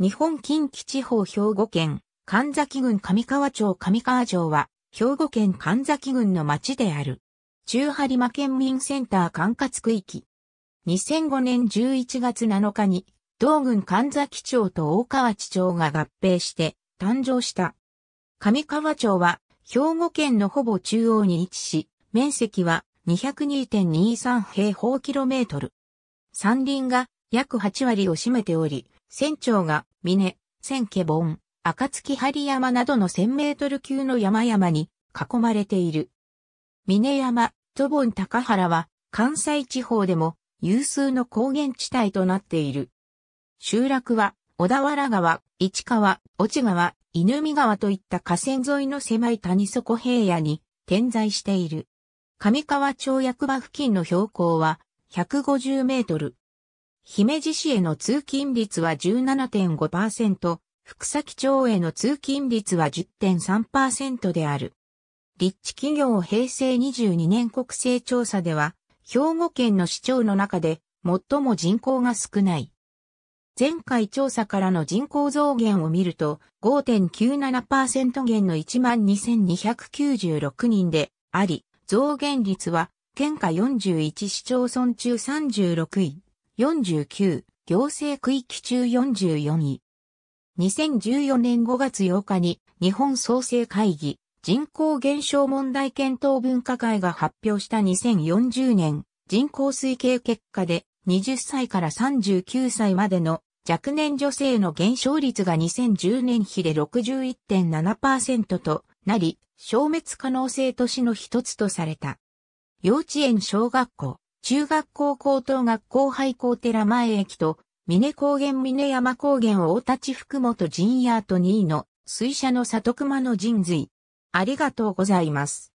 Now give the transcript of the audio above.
日本近畿地方兵庫県、神崎郡上川町上川城は、兵庫県神崎郡の町である。中張間県民センター管轄区域。2005年11月7日に、同郡神崎町と大川地町が合併して誕生した。上川町は、兵庫県のほぼ中央に位置し、面積は202.23平方キロメートル。山林が約8割を占めており、船長が峰、千家盆、暁針山などの1000メートル級の山々に囲まれている。峰山、都盆高原は関西地方でも有数の高原地帯となっている。集落は小田原川、市川、越川、犬見川といった河川沿いの狭い谷底平野に点在している。上川町役場付近の標高は150メートル。姫路市への通勤率は17.5%、福崎町への通勤率は10.3%である。立地企業平成22年国勢調査では、兵庫県の市町の中で最も人口が少ない。前回調査からの人口増減を見ると、5.97%減の12,296人であり、増減率は、県下41市町村中36位。49、行政区域中44位。2014年5月8日に日本創生会議人口減少問題検討分科会が発表した2040年人口推計結果で20歳から39歳までの若年女性の減少率が2010年比で61.7%となり、消滅可能性都市の一つとされた。幼稚園小学校、中学校高等学校廃校寺前駅と、峰高原峰山高原大立福本陣屋と2位の水車の里熊の神髄。ありがとうございます。